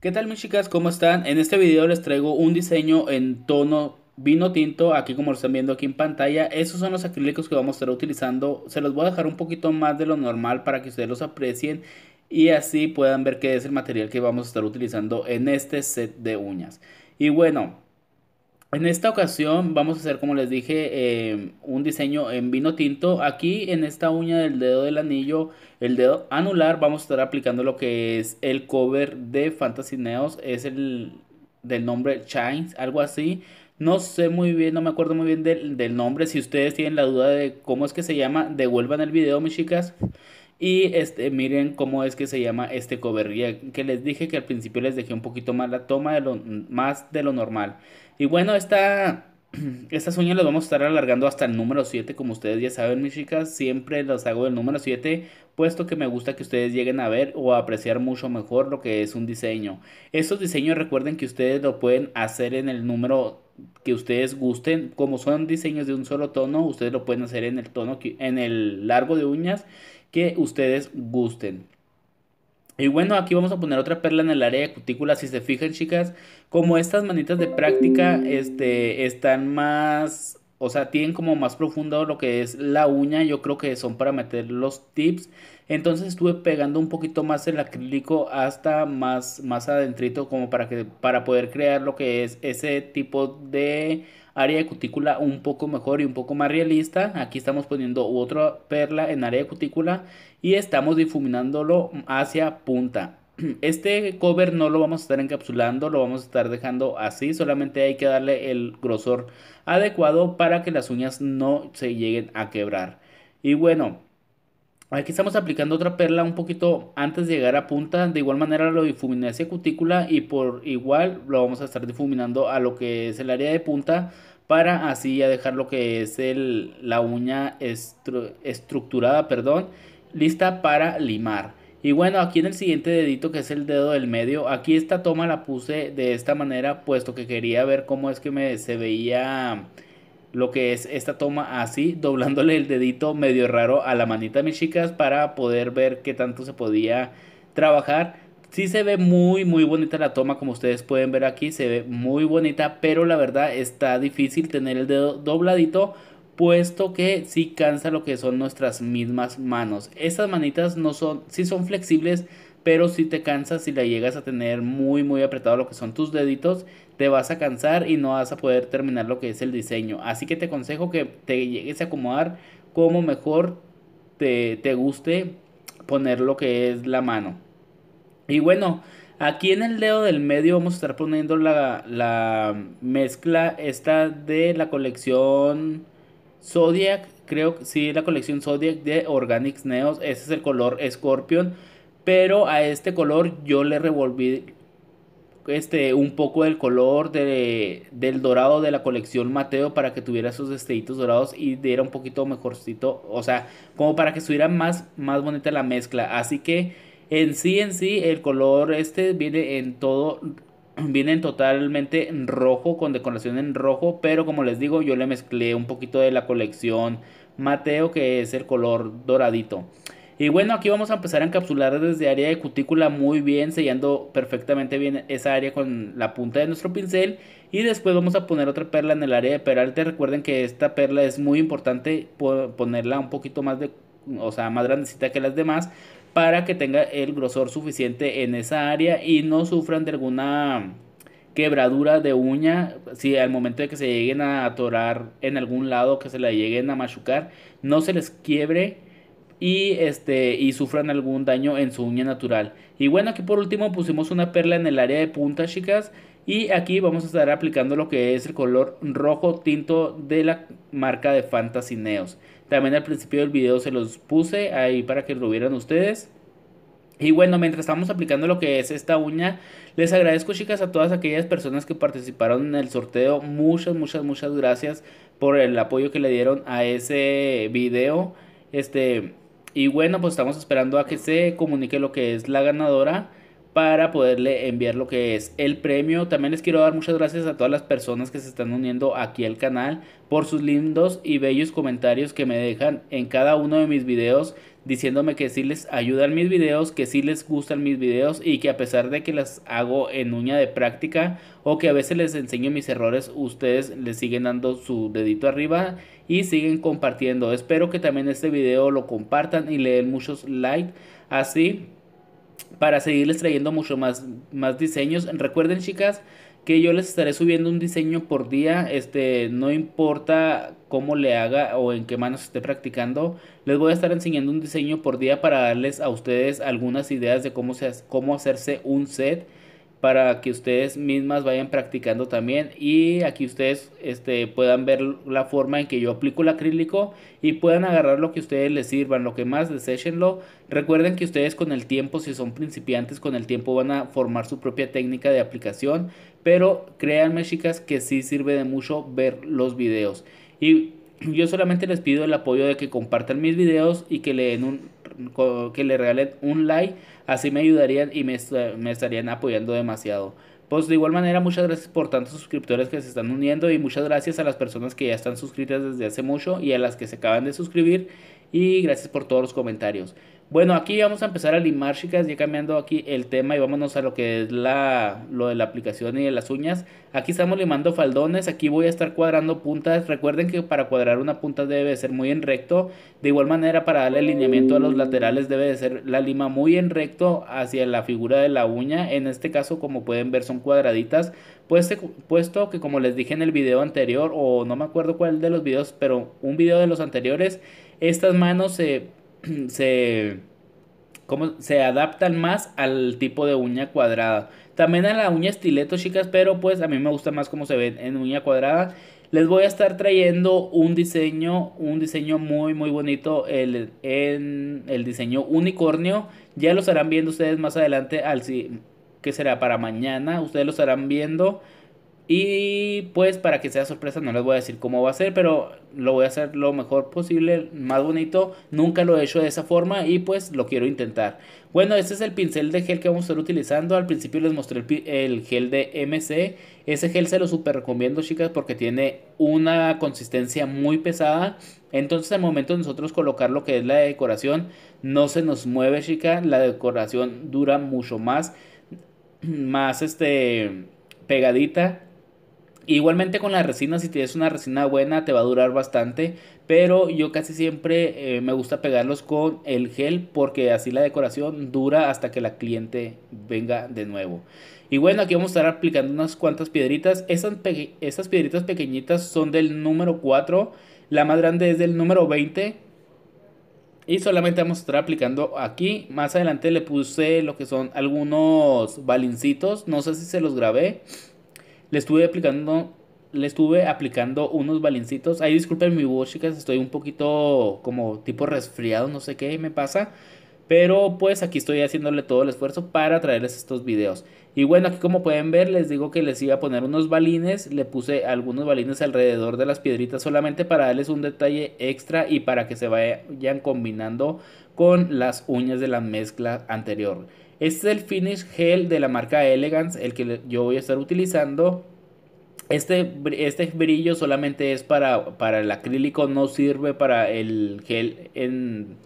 ¿Qué tal mis chicas? ¿Cómo están? En este video les traigo un diseño en tono vino tinto, aquí como lo están viendo aquí en pantalla, esos son los acrílicos que vamos a estar utilizando, se los voy a dejar un poquito más de lo normal para que ustedes los aprecien y así puedan ver qué es el material que vamos a estar utilizando en este set de uñas. Y bueno, en esta ocasión vamos a hacer, como les dije, em, un diseño en vino tinto. Aquí en esta uña del dedo del anillo, el dedo anular, vamos a estar aplicando lo que es el cover de Fantasy Neos. Es el del nombre Chains, algo así. No sé muy bien, no me acuerdo muy bien del nombre. Si ustedes tienen la duda de cómo es que se llama, devuelvan el video, mis chicas. Y este, miren cómo es que se llama este cover que les dije que al principio les dejé un poquito más la toma de lo, más de lo normal. Y bueno, esta, estas uñas las vamos a estar alargando hasta el número 7, como ustedes ya saben, mis chicas. Siempre las hago del número 7, puesto que me gusta que ustedes lleguen a ver o a apreciar mucho mejor lo que es un diseño. Estos diseños recuerden que ustedes lo pueden hacer en el número que ustedes gusten, como son diseños de un solo tono, ustedes lo pueden hacer en el tono en el largo de uñas que ustedes gusten. Y bueno, aquí vamos a poner otra perla en el área de cutícula. Si se fijan, chicas, como estas manitas de práctica este, están más, o sea, tienen como más profundo lo que es la uña. Yo creo que son para meter los tips. Entonces estuve pegando un poquito más el acrílico hasta más, más adentrito como para, que, para poder crear lo que es ese tipo de área de cutícula un poco mejor y un poco más realista. Aquí estamos poniendo otra perla en área de cutícula y estamos difuminándolo hacia punta. Este cover no lo vamos a estar encapsulando, lo vamos a estar dejando así, solamente hay que darle el grosor adecuado para que las uñas no se lleguen a quebrar. Y bueno, Aquí estamos aplicando otra perla un poquito antes de llegar a punta. De igual manera lo difuminé hacia cutícula y por igual lo vamos a estar difuminando a lo que es el área de punta para así ya dejar lo que es el, la uña estructurada, perdón, lista para limar. Y bueno, aquí en el siguiente dedito que es el dedo del medio, aquí esta toma la puse de esta manera puesto que quería ver cómo es que me, se veía lo que es esta toma así, doblándole el dedito medio raro a la manita mis chicas para poder ver qué tanto se podía trabajar. Sí se ve muy muy bonita la toma como ustedes pueden ver aquí, se ve muy bonita, pero la verdad está difícil tener el dedo dobladito puesto que sí cansa lo que son nuestras mismas manos. Estas manitas no son, sí son flexibles, pero si te cansas, si la llegas a tener muy, muy apretado lo que son tus deditos, te vas a cansar y no vas a poder terminar lo que es el diseño. Así que te aconsejo que te llegues a acomodar como mejor te, guste poner lo que es la mano. Y bueno, aquí en el dedo del medio vamos a estar poniendo la, la mezcla esta de la colección Zodiac. Creo que sí, la colección Zodiac de Organics Neos. Ese es el color Scorpion. Pero a este color yo le revolví este, un poco del color de, del dorado de la colección Mateo para que tuviera esos destellitos dorados y diera un poquito mejorcito, o sea, como para que estuviera más, más bonita la mezcla. Así que en sí, en sí, el color este viene en todo, viene en totalmente rojo, con decoración en rojo, pero como les digo, yo le mezclé un poquito de la colección Mateo, que es el color doradito. Y bueno, aquí vamos a empezar a encapsular desde área de cutícula muy bien, sellando perfectamente bien esa área con la punta de nuestro pincel. Y después vamos a poner otra perla en el área de peralte. Recuerden que esta perla es muy importante ponerla un poquito más de, o sea, más grandecita que las demás para que tenga el grosor suficiente en esa área y no sufran de alguna quebradura de uña, si al momento de que se lleguen a atorar en algún lado, que se la lleguen a machucar, no se les quiebre y, este, y sufran algún daño en su uña natural. Y bueno, aquí por último pusimos una perla en el área de punta, chicas. Y aquí vamos a estar aplicando lo que es el color rojo tinto de la marca de Fantasy Neos. También al principio del video se los puse ahí para que lo vieran ustedes. Y bueno, mientras estamos aplicando lo que es esta uña, les agradezco chicas a todas aquellas personas que participaron en el sorteo. Muchas, muchas, muchas gracias por el apoyo que le dieron a ese video. Este, y bueno, pues estamos esperando a que se comunique lo que es la ganadora para poderle enviar lo que es el premio. También les quiero dar muchas gracias a todas las personas que se están uniendo aquí al canal por sus lindos y bellos comentarios que me dejan en cada uno de mis videos diciéndome que sí les ayudan mis videos, que sí les gustan mis videos y que a pesar de que las hago en uña de práctica o que a veces les enseño mis errores, ustedes les siguen dando su dedito arriba y siguen compartiendo. Espero que también este video lo compartan y le den muchos likes así para seguirles trayendo mucho más, más diseños. Recuerden chicas que yo les estaré subiendo un diseño por día, este, no importa cómo le haga o en qué manos esté practicando, les voy a estar enseñando un diseño por día para darles a ustedes algunas ideas de cómo, se, cómo hacerse un set para que ustedes mismas vayan practicando también y aquí ustedes este, puedan ver la forma en que yo aplico el acrílico y puedan agarrar lo que ustedes les sirvan, lo que más deséchenlo. Recuerden que ustedes con el tiempo, si son principiantes, con el tiempo van a formar su propia técnica de aplicación, pero créanme chicas que sí sirve de mucho ver los videos. Y yo solamente les pido el apoyo de que compartan mis videos y que le den un que le regalen un like, así me ayudarían y me, estarían apoyando demasiado. Pues de igual manera, muchas gracias por tantos suscriptores que se están uniendo y muchas gracias a las personas que ya están suscritas desde hace mucho y a las que se acaban de suscribir y gracias por todos los comentarios. Bueno, aquí vamos a empezar a limar, chicas, ya cambiando aquí el tema y vámonos a lo que es la, lo de la aplicación y de las uñas. Aquí estamos limando faldones, aquí voy a estar cuadrando puntas. Recuerden que para cuadrar una punta debe ser muy en recto. De igual manera, para darle alineamiento a los laterales debe de ser la lima muy en recto hacia la figura de la uña. En este caso, como pueden ver, son cuadraditas. Pues, eh, puesto que como les dije en el video anterior, o no me acuerdo cuál de los videos, pero un video de los anteriores estas manos se, se, se adaptan más al tipo de uña cuadrada. También a la uña estileto, chicas, pero pues a mí me gusta más cómo se ven en uña cuadrada. Les voy a estar trayendo un diseño, un diseño muy muy bonito el, en el diseño unicornio. Ya lo estarán viendo ustedes más adelante al que será para mañana. Ustedes lo estarán viendo y pues para que sea sorpresa no les voy a decir cómo va a ser, pero lo voy a hacer lo mejor posible, más bonito. Nunca lo he hecho de esa forma y pues lo quiero intentar. Bueno, este es el pincel de gel que vamos a estar utilizando. Al principio les mostré el, gel de MC. Ese gel se lo super recomiendo chicas porque tiene una consistencia muy pesada. Entonces al momento de nosotros colocar lo que es la decoración no se nos mueve chicas. La decoración dura mucho más, más este pegadita Igualmente con la resina, si tienes una resina buena te va a durar bastante, pero yo casi siempre eh, me gusta pegarlos con el gel porque así la decoración dura hasta que la cliente venga de nuevo. Y bueno, aquí vamos a estar aplicando unas cuantas piedritas. Esas, esas piedritas pequeñitas son del número 4, la más grande es del número 20 y solamente vamos a estar aplicando aquí. Más adelante le puse lo que son algunos balincitos, no sé si se los grabé. Le estuve aplicando le estuve aplicando unos balincitos. Ahí disculpen mi voz, chicas, estoy un poquito como tipo resfriado, no sé qué me pasa. Pero pues aquí estoy haciéndole todo el esfuerzo para traerles estos videos. Y bueno, aquí como pueden ver, les digo que les iba a poner unos balines. Le puse algunos balines alrededor de las piedritas solamente para darles un detalle extra y para que se vayan combinando con las uñas de la mezcla anterior. Este es el finish gel de la marca Elegance, el que yo voy a estar utilizando. Este, este brillo solamente es para, para el acrílico, no sirve para el gel en...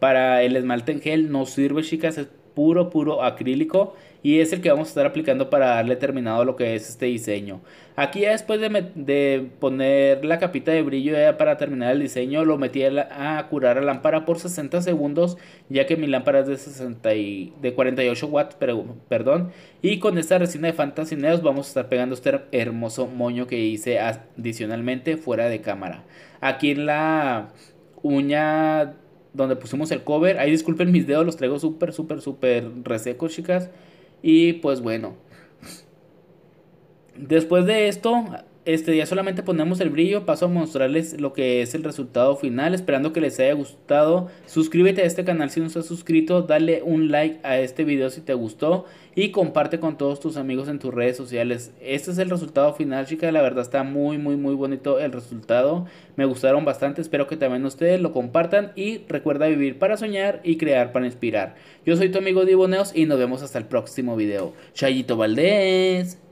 Para el esmalte en gel no sirve, chicas, puro, puro acrílico y es el que vamos a estar aplicando para darle terminado lo que es este diseño. Aquí ya después de, poner la capita de brillo ya para terminar el diseño lo metí a, a, curar la lámpara por 60 segundos ya que mi lámpara es de, 60 de 48 watts pero, perdón, y con esta resina de Fantasy vamos a estar pegando este hermoso moño que hice adicionalmente fuera de cámara. Aquí en la uña donde pusimos el cover. Ahí disculpen mis dedos, los traigo súper, súper, súper resecos, chicas. Y pues bueno. Después de esto, este día solamente ponemos el brillo, paso a mostrarles lo que es el resultado final, esperando que les haya gustado. Suscríbete a este canal si no estás suscrito, dale un like a este video si te gustó y comparte con todos tus amigos en tus redes sociales. Este es el resultado final, chicas, la verdad está muy muy muy bonito el resultado. Me gustaron bastante, espero que también ustedes lo compartan y recuerda vivir para soñar y crear para inspirar. Yo soy tu amigo Diboneos y nos vemos hasta el próximo video. Chayito Valdés.